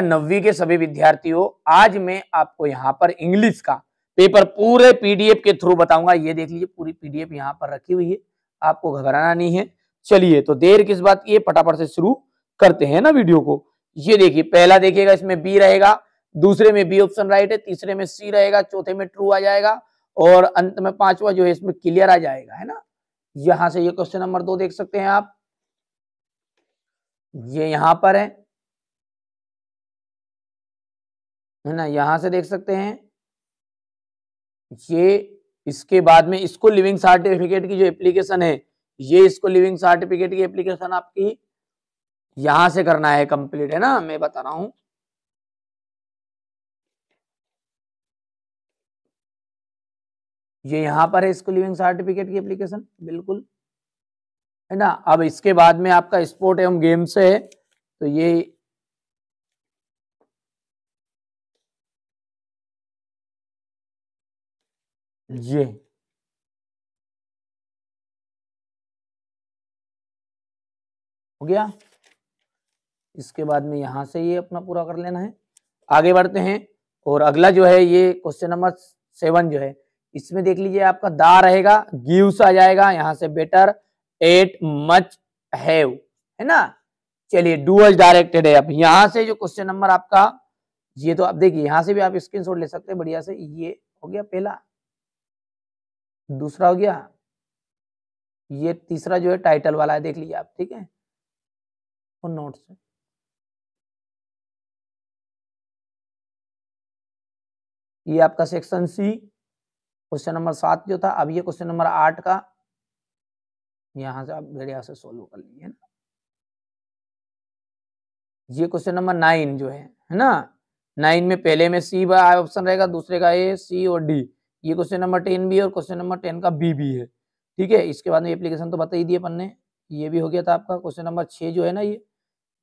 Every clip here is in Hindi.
कक्षा नब्बी के सभी विद्यार्थियों आज मैं आपको यहाँ पर इंग्लिश का पेपर पूरे पीडीएफ के थ्रू बताऊंगा ये देख लीजिए पूरी पीडीएफ यहाँ पर रखी हुई है आपको घबराना नहीं है चलिए तो देर किस बात ये फटाफट से शुरू करते हैं ना वीडियो को ये देखिए पहला देखिएगा इसमें बी रहेगा दूसरे में बी ऑप्शन राइट है तीसरे में सी रहेगा चौथे में ट्रू आ जाएगा और अंत में पांचवा जो है इसमें क्लियर आ जाएगा है ना यहां से ये क्वेश्चन नंबर दो देख सकते हैं आप ये यहां पर है है ना यहां से देख सकते हैं ये इसके बाद में इसको लिविंग सर्टिफिकेट की जो एप्लीकेशन है ये इसको लिविंग सर्टिफिकेट की एप्लीकेशन आपकी यहां से करना है कंप्लीट है ना मैं बता रहा हूं ये यहां पर है इसको लिविंग सर्टिफिकेट की एप्लीकेशन बिल्कुल है ना अब इसके बाद में आपका स्पोर्ट एवं गेम्स है तो ये ये हो गया इसके बाद में यहां से ये अपना पूरा कर लेना है आगे बढ़ते हैं और अगला जो है ये क्वेश्चन नंबर सेवन जो है इसमें देख लीजिए आपका दा रहेगा गिवस आ जाएगा यहां से बेटर एट मच हैव है ना चलिए एज डायरेक्टेड है अब यहां से जो क्वेश्चन नंबर आपका ये तो आप देखिए यहां से भी आप स्क्रीन ले सकते हैं बढ़िया से ये हो गया पहला दूसरा हो गया ये तीसरा जो है टाइटल वाला है देख लीजिए आप ठीक है और नोट्स ये आपका सेक्शन सी क्वेश्चन नंबर सात जो था अब ये क्वेश्चन नंबर आठ का यहां से आप भेड़िया से सोल्व कर लीजिए ना ये क्वेश्चन नंबर नाइन जो है है ना नाइन में पहले में सी बाय ऑप्शन रहेगा दूसरे का ए सी और डी ये क्वेश्चन नंबर टेन भी है और क्वेश्चन नंबर टेन का बी भी है ठीक है इसके बाद में एप्लीकेशन तो बता ही दिए अपन ने ये भी हो गया था आपका क्वेश्चन नंबर छः जो है ना ये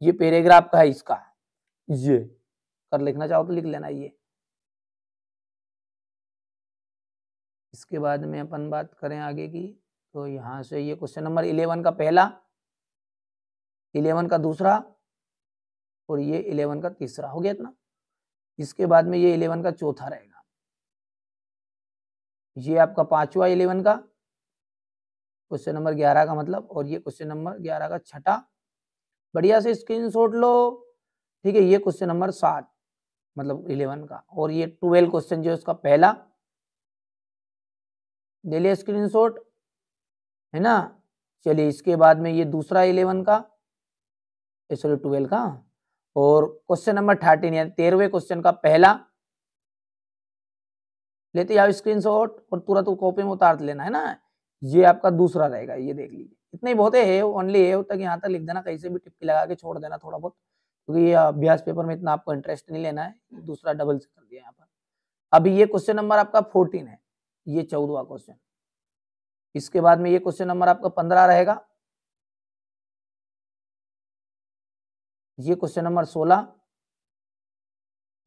ये पेरेग्राफ का है इसका ये कर लिखना चाहो तो लिख लेना ये इसके बाद में अपन बात करें आगे की तो यहाँ से ये क्वेश्चन नंबर इलेवन का पहला इलेवन का दूसरा और ये इलेवन का तीसरा हो गया इतना इसके बाद में ये इलेवन का चौथा रहेगा ये आपका पांचवा इलेवन का क्वेश्चन नंबर ग्यारह का मतलब और ये क्वेश्चन नंबर ग्यारह का छठा बढ़िया से स्क्रीन लो ठीक है ये क्वेश्चन नंबर सात मतलब इलेवन का और ये ट्वेल्व क्वेश्चन जो उसका पहला ले लिया स्क्रीन है ना चलिए इसके बाद में ये दूसरा इलेवन का सॉरी ट्वेल्व का और क्वेश्चन नंबर थर्टीन यानी तेरहवें क्वेश्चन का पहला लेते आओ स्क्रीनशॉट और तुरंत कॉपी में उतार लेना है ना ये आपका दूसरा रहेगा ये देख लीजिए इतने ही बहुत है ओनली है तक यहाँ तक लिख देना कहीं से भी टिप्पी लगा के छोड़ देना थोड़ा बहुत क्योंकि तो ये अभ्यास पेपर में इतना आपको इंटरेस्ट नहीं लेना है दूसरा डबल से कर दिया यहाँ पर अभी ये क्वेश्चन नंबर आपका फोर्टीन है ये चौदवा क्वेश्चन इसके बाद में ये क्वेश्चन नंबर आपका पंद्रह रहेगा ये क्वेश्चन नंबर सोलह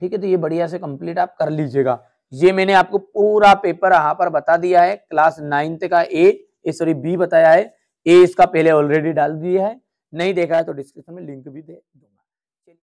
ठीक है तो ये बढ़िया से कंप्लीट आप कर लीजिएगा ये मैंने आपको पूरा पेपर यहाँ पर बता दिया है क्लास नाइन्थ का ए सॉरी बी बताया है ए इसका पहले ऑलरेडी डाल दिया है नहीं देखा है तो डिस्क्रिप्शन में लिंक भी दे